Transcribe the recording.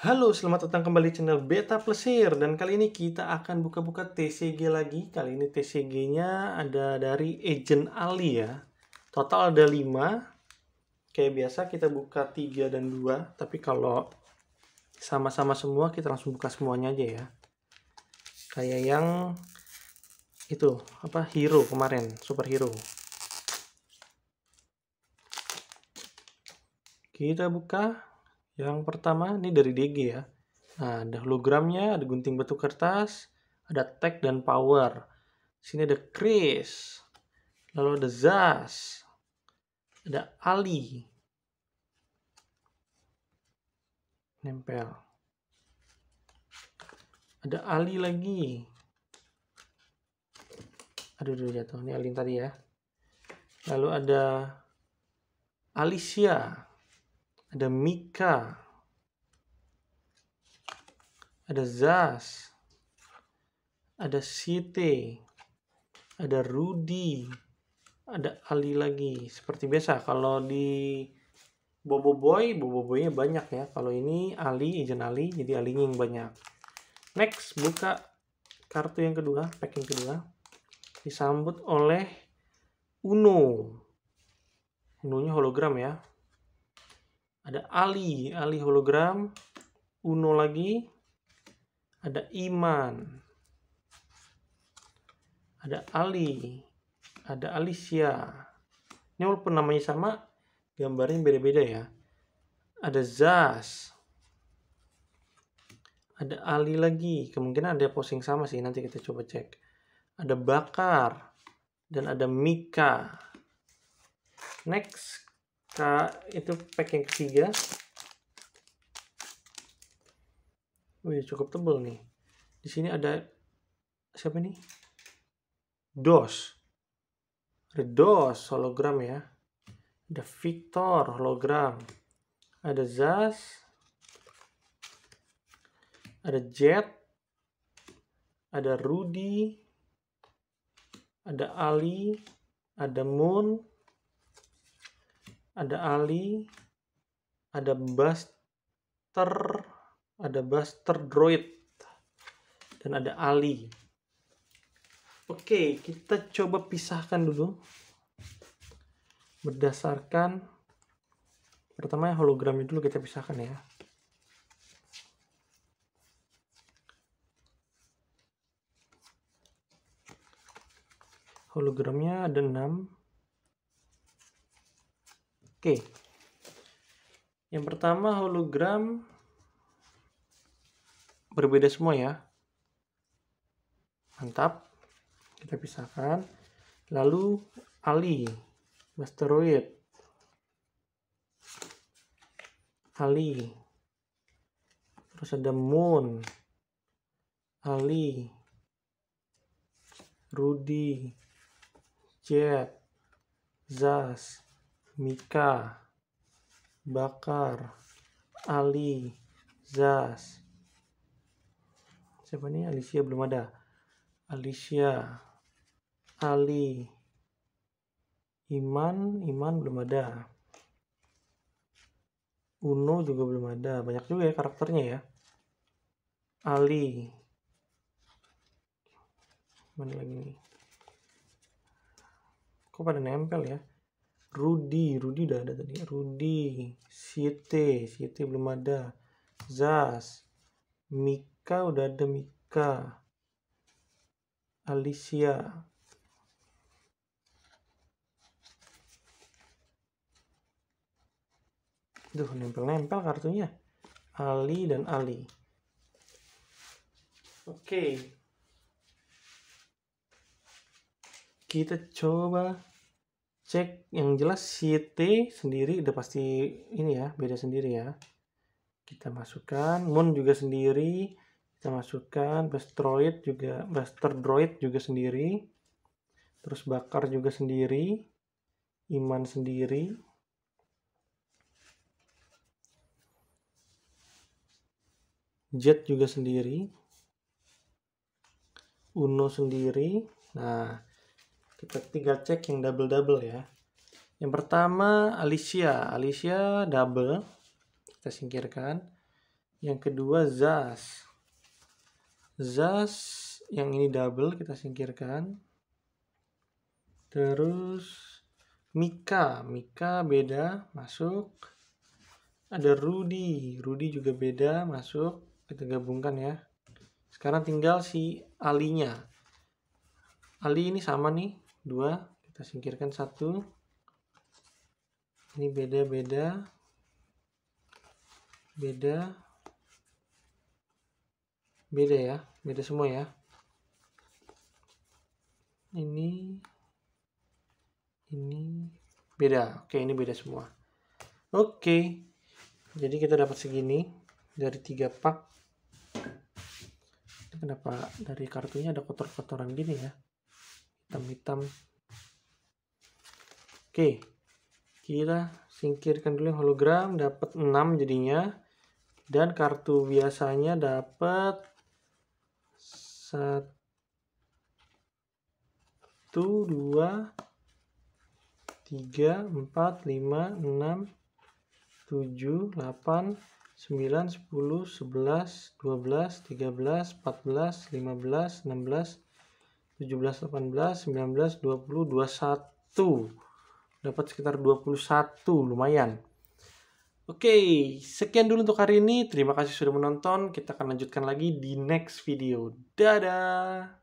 Halo, selamat datang kembali channel Beta Plesir dan kali ini kita akan buka-buka TCG lagi. Kali ini TCG-nya ada dari Agent Ali ya. Total ada 5. Kayak biasa kita buka 3 dan 2, tapi kalau sama-sama semua kita langsung buka semuanya aja ya. Kayak yang itu, apa hero kemarin, superhero. Kita buka yang pertama ini dari DG ya. Nah, ada hologramnya, ada gunting batu kertas, ada tag dan power. Sini ada Chris, lalu ada Zas, ada Ali. Nempel. Ada Ali lagi. Aduh, aduh jatuh. Ini Ali tadi ya. Lalu ada Alicia ada Mika, ada Zas, ada Siti, ada Rudi, ada Ali lagi. Seperti biasa kalau di Bobo Boy, Bobo Boynya banyak ya. Kalau ini Ali, Ijen Ali, jadi Ali yang banyak. Next, buka kartu yang kedua, packing kedua. Disambut oleh Uno. Unonya hologram ya ada Ali, Ali hologram, Uno lagi, ada Iman, ada Ali, ada Alicia. Ini walaupun namanya sama, gambarnya beda-beda ya. Ada Zaz, ada Ali lagi, kemungkinan ada posting sama sih, nanti kita coba cek. Ada Bakar, dan ada Mika. Next, Nah, itu pack yang ketiga. Wih, oh iya, cukup tebal nih. Di sini ada siapa nih? Dos. Ada Dos hologram ya. Ada Victor hologram. Ada Zaz. Ada Jet. Ada Rudy. Ada Ali. Ada Moon ada Ali, ada Buster, ada Buster Droid, dan ada Ali. Oke, kita coba pisahkan dulu berdasarkan pertama ya hologramnya dulu kita pisahkan ya. Hologramnya ada 6 Oke. Yang pertama hologram berbeda semua ya. Mantap. Kita pisahkan. Lalu Ali, asteroid. Ali. Terus ada Moon. Ali. Rudy. Jet. Zaz. Mika, Bakar, Ali, Zas. Siapa nih? Alicia belum ada. Alicia, Ali, Iman, Iman belum ada. Uno juga belum ada. Banyak juga ya karakternya ya. Ali. Mana lagi nih? Kok pada nempel ya? Rudy, Rudy udah ada tadi. Rudy, Siete, Siete belum ada. Zas, Mika udah ada Mika. Alicia. Duh, nempel-nempel kartunya. Ali dan Ali. Oke. Okay. Kita coba cek yang jelas si T sendiri udah pasti ini ya beda sendiri ya kita masukkan Moon juga sendiri kita masukkan Bastroid juga Buster Droid juga sendiri terus Bakar juga sendiri Iman sendiri Jet juga sendiri Uno sendiri nah kita tinggal cek yang double-double ya yang pertama Alicia Alicia double kita singkirkan yang kedua Zas Zas yang ini double kita singkirkan terus Mika Mika beda masuk ada Rudy Rudy juga beda masuk kita gabungkan ya sekarang tinggal si Alinya Ali ini sama nih dua kita singkirkan satu ini beda-beda beda beda ya beda semua ya ini ini beda oke ini beda semua oke jadi kita dapat segini dari tiga pak kenapa dari kartunya ada kotor-kotoran gini ya hitam-hitam oke kita singkirkan dulu yang hologram dapat 6 jadinya dan kartu biasanya dapat satu dua tiga empat lima enam tujuh delapan sembilan sepuluh sebelas dua belas tiga belas empat belas lima belas enam belas 17, 18, 19, 20, 21. Dapat sekitar 21, lumayan. Oke, sekian dulu untuk hari ini. Terima kasih sudah menonton. Kita akan lanjutkan lagi di next video. Dadah!